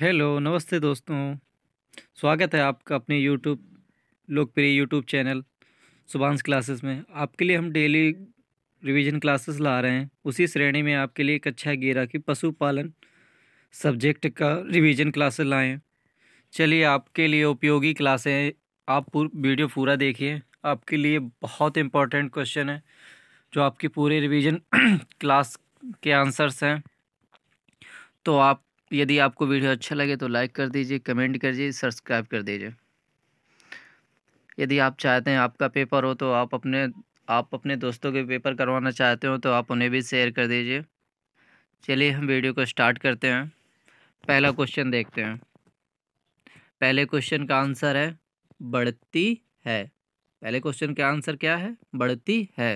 hello नमस्ते दोस्तों स्वागत है आपका अपने यूट्यूब लोकप्रिय यूट्यूब चैनल सुबांस क्लासेस में आपके लिए हम डेली रिवीजन क्लासेस ला रहे हैं उसी श्रेणी में आपके लिए एक अच्छा गेरा की पशुपालन सब्जेक्ट का रिवीजन क्लासेस लाएँ चलिए आपके लिए उपयोगी क्लासें आप वीडियो पूरा देखिए आपके लिए बहुत इम्पोर्टेंट क्वेश्चन है जो आपके पूरे रिवीजन क्लास के आंसर्स हैं तो आप यदि आपको वीडियो अच्छा लगे तो लाइक कर दीजिए कमेंट कर दीजिए सब्सक्राइब कर दीजिए यदि आप चाहते हैं आपका पेपर हो तो आप अपने आप अपने दोस्तों के पेपर करवाना चाहते हो तो आप उन्हें भी शेयर कर दीजिए चलिए हम वीडियो को स्टार्ट करते हैं पहला क्वेश्चन देखते हैं पहले क्वेश्चन का आंसर है बढ़ती है पहले क्वेश्चन का आंसर क्या है बढ़ती है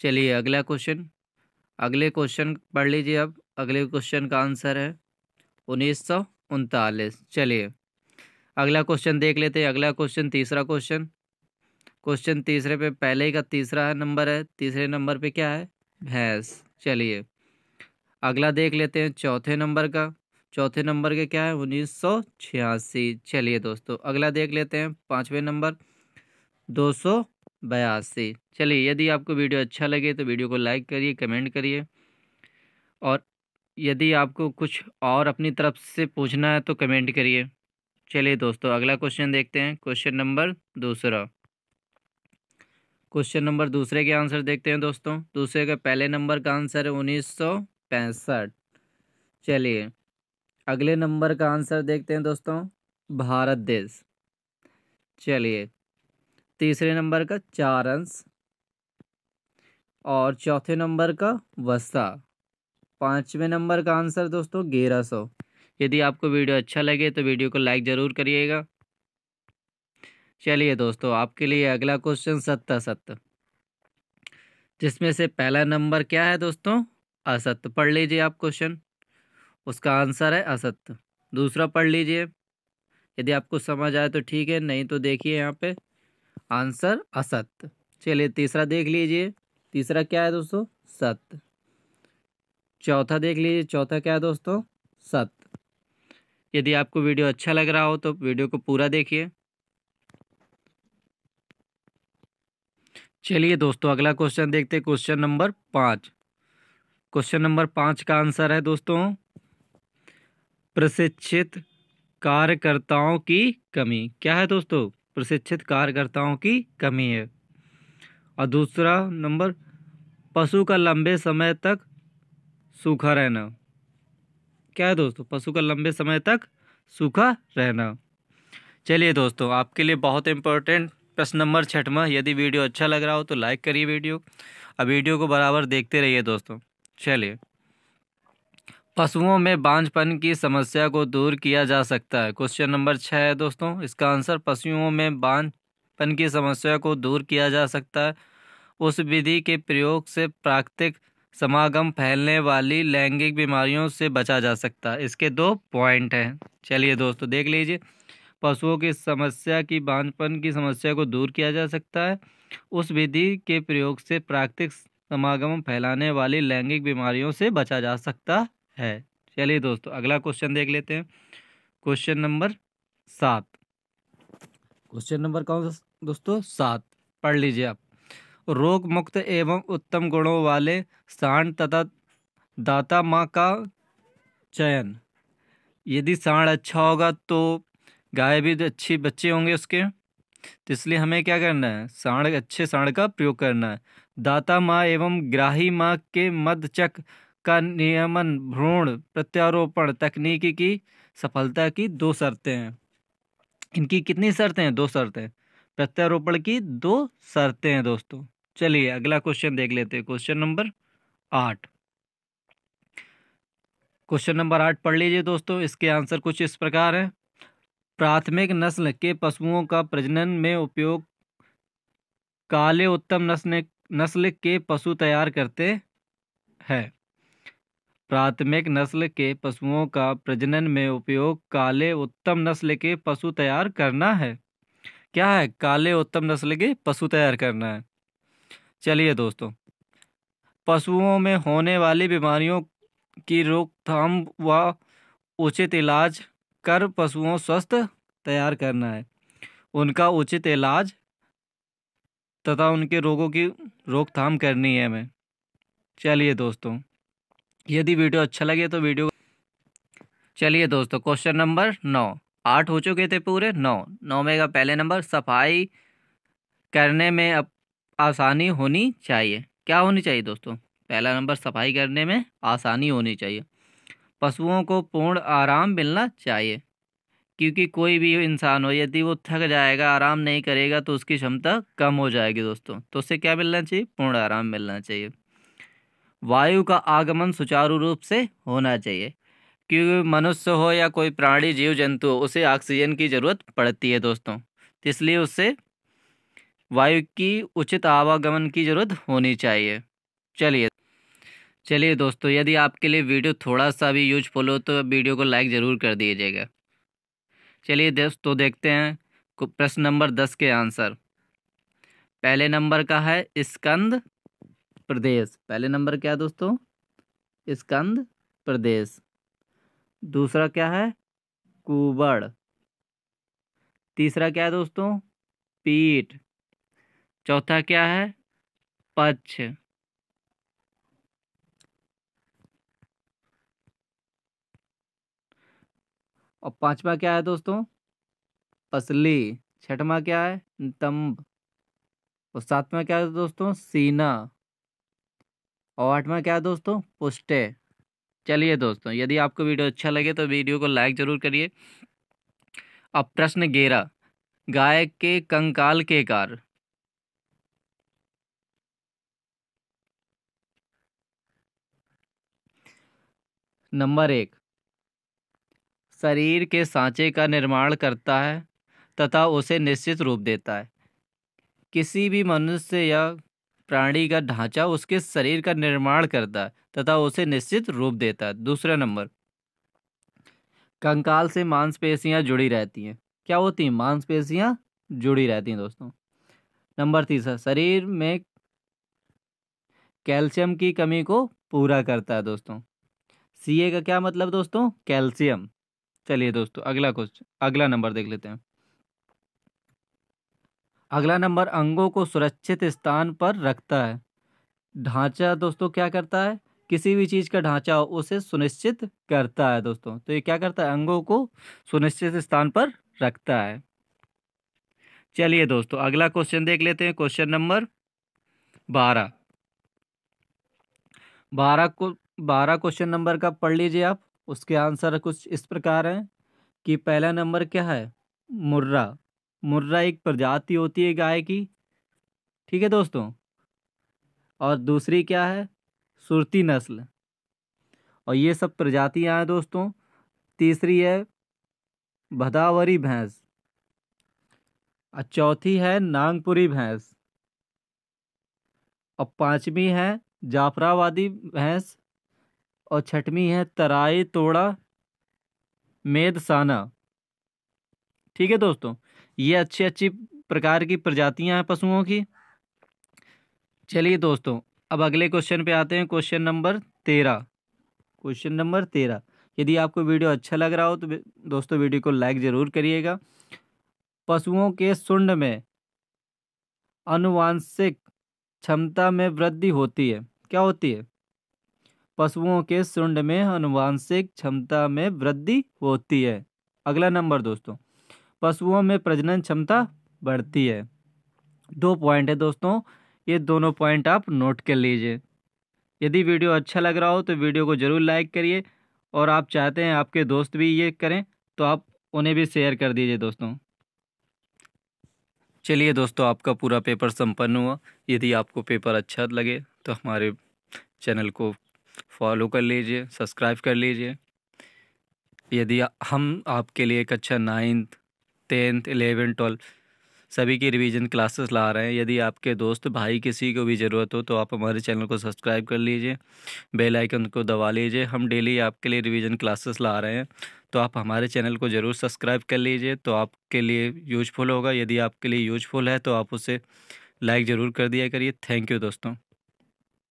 चलिए अगला क्वेश्चन अगले क्वेश्चन पढ़ लीजिए अब अगले क्वेश्चन का आंसर है उन्नीस सौ उनतालीस चलिए अगला क्वेश्चन देख लेते हैं अगला क्वेश्चन तीसरा क्वेश्चन क्वेश्चन तीसरे पे पहले ही का तीसरा नंबर है तीसरे नंबर पे क्या है भैंस चलिए अगला देख लेते हैं चौथे नंबर का चौथे नंबर के क्या है उन्नीस सौ छियासी चलिए दोस्तों अगला देख लेते हैं पाँचवें नंबर दो सौ बयासी चलिए यदि आपको वीडियो अच्छा लगे तो वीडियो को लाइक करिए कमेंट करिए और यदि आपको कुछ और अपनी तरफ से पूछना है तो कमेंट करिए चलिए दोस्तों अगला क्वेश्चन देखते हैं क्वेश्चन नंबर दूसरा क्वेश्चन नंबर दूसरे के आंसर देखते हैं दोस्तों दूसरे का पहले नंबर का आंसर है उन्नीस चलिए अगले नंबर का आंसर देखते हैं दोस्तों भारत देश चलिए तीसरे नंबर का चार अंश और चौथे नंबर का वस्ता पाँचवें नंबर का आंसर दोस्तों ग्यारह सौ यदि आपको वीडियो अच्छा लगे तो वीडियो को लाइक ज़रूर करिएगा चलिए दोस्तों आपके लिए अगला क्वेश्चन सत्ता सत्य जिसमें से पहला नंबर क्या है दोस्तों असत्य पढ़ लीजिए आप क्वेश्चन उसका आंसर है असत्य दूसरा पढ़ लीजिए यदि आपको समझ आए तो ठीक है नहीं तो देखिए यहाँ पे आंसर असत्य चलिए तीसरा देख लीजिए तीसरा क्या है दोस्तों सत्य चौथा देख लीजिए चौथा क्या है दोस्तों सत यदि आपको वीडियो अच्छा लग रहा हो तो वीडियो को पूरा देखिए चलिए दोस्तों अगला क्वेश्चन देखते हैं क्वेश्चन नंबर पाँच क्वेश्चन नंबर पाँच का आंसर है दोस्तों प्रशिक्षित कार्यकर्ताओं की कमी क्या है दोस्तों प्रशिक्षित कार्यकर्ताओं की कमी है और दूसरा नंबर पशु का लंबे समय तक सूखा रहना क्या है दोस्तों पशु का लंबे समय तक सूखा रहना चलिए दोस्तों आपके लिए बहुत इंपॉर्टेंट प्रश्न नंबर छठवा यदि वीडियो अच्छा लग रहा हो तो लाइक करिए वीडियो और वीडियो को बराबर देखते रहिए दोस्तों चलिए पशुओं में बांझपन की समस्या को दूर किया जा सकता है क्वेश्चन नंबर छः है दोस्तों इसका आंसर पशुओं में बांझपन की समस्या को दूर किया जा सकता है उस विधि के प्रयोग से प्राकृतिक समागम फैलने वाली लैंगिक बीमारियों से बचा जा सकता है इसके दो पॉइंट हैं चलिए दोस्तों देख लीजिए पशुओं की समस्या की बांझपन की समस्या को दूर किया जा सकता है उस विधि के प्रयोग से प्राकृतिक समागम फैलाने वाली लैंगिक बीमारियों से बचा जा सकता है चलिए दोस्तों अगला क्वेश्चन देख लेते हैं क्वेश्चन नंबर सात क्वेश्चन नंबर कौन सा दोस्तों सात पढ़ लीजिए आप रोग मुक्त एवं उत्तम गुणों वाले सांड तथा दाता माँ का चयन यदि सांड अच्छा होगा तो गाय भी तो अच्छी बच्चे होंगे उसके तो इसलिए हमें क्या करना है सांड अच्छे सांड का प्रयोग करना है दाता माँ एवं ग्राही माँ के मध्यचक का नियमन भ्रूण प्रत्यारोपण तकनीकी की सफलता की दो शर्तें हैं इनकी कितनी शर्तें हैं दो शर्तें प्रत्यारोपण की दो शर्तें हैं दोस्तों चलिए अगला क्वेश्चन देख लेते हैं क्वेश्चन नंबर आठ क्वेश्चन नंबर आठ पढ़ लीजिए दोस्तों इसके आंसर कुछ इस प्रकार है प्राथमिक नस्ल के पशुओं का प्रजनन में उपयोग काले उत्तम नस्ल नस्ल के पशु तैयार करते हैं प्राथमिक नस्ल के पशुओं का प्रजनन में उपयोग काले उत्तम नस्ल के पशु तैयार करना है क्या है काले उत्तम नस्ल के पशु तैयार करना है चलिए दोस्तों पशुओं में होने वाली बीमारियों की रोकथाम व उचित इलाज कर पशुओं स्वस्थ तैयार करना है उनका उचित इलाज तथा उनके रोगों की रोकथाम करनी है हमें चलिए दोस्तों यदि वीडियो अच्छा लगे तो वीडियो चलिए दोस्तों क्वेश्चन नंबर नौ आठ हो चुके थे पूरे नौ नौ में का पहले नंबर सफाई करने में अप आसानी होनी चाहिए क्या होनी चाहिए दोस्तों पहला नंबर सफाई करने में आसानी होनी चाहिए पशुओं को पूर्ण आराम मिलना चाहिए क्योंकि कोई भी इंसान हो यदि वो थक जाएगा आराम नहीं करेगा तो उसकी क्षमता कम हो जाएगी दोस्तों तो उससे क्या मिलना चाहिए पूर्ण आराम मिलना चाहिए वायु का आगमन सुचारू रूप से होना चाहिए क्योंकि मनुष्य हो या कोई प्राणी जीव जंतु हो उसे ऑक्सीजन की ज़रूरत पड़ती है दोस्तों इसलिए उससे वायु की उचित आवागमन की ज़रूरत होनी चाहिए चलिए चलिए दोस्तों यदि आपके लिए वीडियो थोड़ा सा भी यूजफुल हो तो वीडियो को लाइक ज़रूर कर दीजिएगा चलिए दोस्तों देखते हैं प्रश्न नंबर दस के आंसर पहले नंबर का है स्कंद प्रदेश पहले नंबर क्या है दोस्तों स्कंद प्रदेश दूसरा क्या है कुबड़ तीसरा क्या है दोस्तों पीठ चौथा क्या है पक्ष और पांचवा क्या है दोस्तों पसली छठवा क्या है तंब और सातवा क्या है दोस्तों सीना और आठवा क्या है दोस्तों पुष्टे चलिए दोस्तों यदि आपको वीडियो अच्छा लगे तो वीडियो को लाइक ज़रूर करिए अब प्रश्न गेरा गाय के कंकाल के कार नंबर एक शरीर के सांचे का निर्माण करता है तथा उसे निश्चित रूप देता है किसी भी मनुष्य या प्राणी का ढांचा उसके शरीर का निर्माण करता है तथा उसे निश्चित रूप देता है दूसरा नंबर कंकाल से मांसपेशियां जुड़ी रहती हैं क्या होती हैं मांसपेशियां जुड़ी रहती हैं दोस्तों नंबर तीसरा शरीर में कैल्शियम की कमी को पूरा करता है दोस्तों सी ए का क्या मतलब दोस्तों कैल्शियम चलिए दोस्तों अगला क्वेश्चन अगला नंबर देख लेते हैं अगला नंबर अंगों को सुरक्षित स्थान पर रखता है ढांचा दोस्तों क्या करता है किसी भी चीज़ का ढांचा हो उसे सुनिश्चित करता है दोस्तों तो ये क्या करता है अंगों को सुनिश्चित स्थान पर रखता है चलिए दोस्तों अगला क्वेश्चन देख लेते हैं क्वेश्चन नंबर बारह बारह को बारह क्वेश्चन नंबर का पढ़ लीजिए आप उसके आंसर कुछ इस प्रकार हैं कि पहला नंबर क्या है मुर्रा मुर्रा एक प्रजाति होती है गाय की ठीक है दोस्तों और दूसरी क्या है सुरती नस्ल और ये सब प्रजातियाँ हैं दोस्तों तीसरी है भदावरी भैंस और चौथी है नागपुरी भैंस और पांचवी है जाफराबादी भैंस और छठवीं है तराई तोड़ा मेदसाना ठीक है दोस्तों ये अच्छी अच्छी प्रकार की प्रजातियां हैं पशुओं की चलिए दोस्तों अब अगले क्वेश्चन पे आते हैं क्वेश्चन नंबर तेरह क्वेश्चन नंबर तेरह यदि आपको वीडियो अच्छा लग रहा हो तो दोस्तों वीडियो को लाइक ज़रूर करिएगा पशुओं के सुंड में अनुवांशिक क्षमता में वृद्धि होती है क्या होती है पशुओं के सुंड में अनुवांशिक क्षमता में वृद्धि होती है अगला नंबर दोस्तों पशुओं में प्रजनन क्षमता बढ़ती है दो पॉइंट है दोस्तों ये दोनों पॉइंट आप नोट कर लीजिए यदि वीडियो अच्छा लग रहा हो तो वीडियो को ज़रूर लाइक करिए और आप चाहते हैं आपके दोस्त भी ये करें तो आप उन्हें भी शेयर कर दीजिए दोस्तों चलिए दोस्तों आपका पूरा पेपर संपन्न हुआ यदि आपको पेपर अच्छा लगे तो हमारे चैनल को फॉलो कर लीजिए सब्सक्राइब कर लीजिए यदि हम आपके लिए कक्षा नाइन्थ टेंथ एलेवेंथ ट्वेल्थ सभी की रिवीजन क्लासेस ला रहे हैं यदि आपके दोस्त भाई किसी को भी ज़रूरत हो तो आप हमारे चैनल को सब्सक्राइब कर लीजिए बेल आइकन को दबा लीजिए हम डेली आपके लिए रिवीजन क्लासेस ला रहे हैं तो आप हमारे चैनल को ज़रूर सब्सक्राइब कर लीजिए तो आपके लिए यूजफुल होगा यदि आपके लिए यूजफुल है तो आप उसे लाइक ज़रूर कर दिया करिए थैंक यू दोस्तों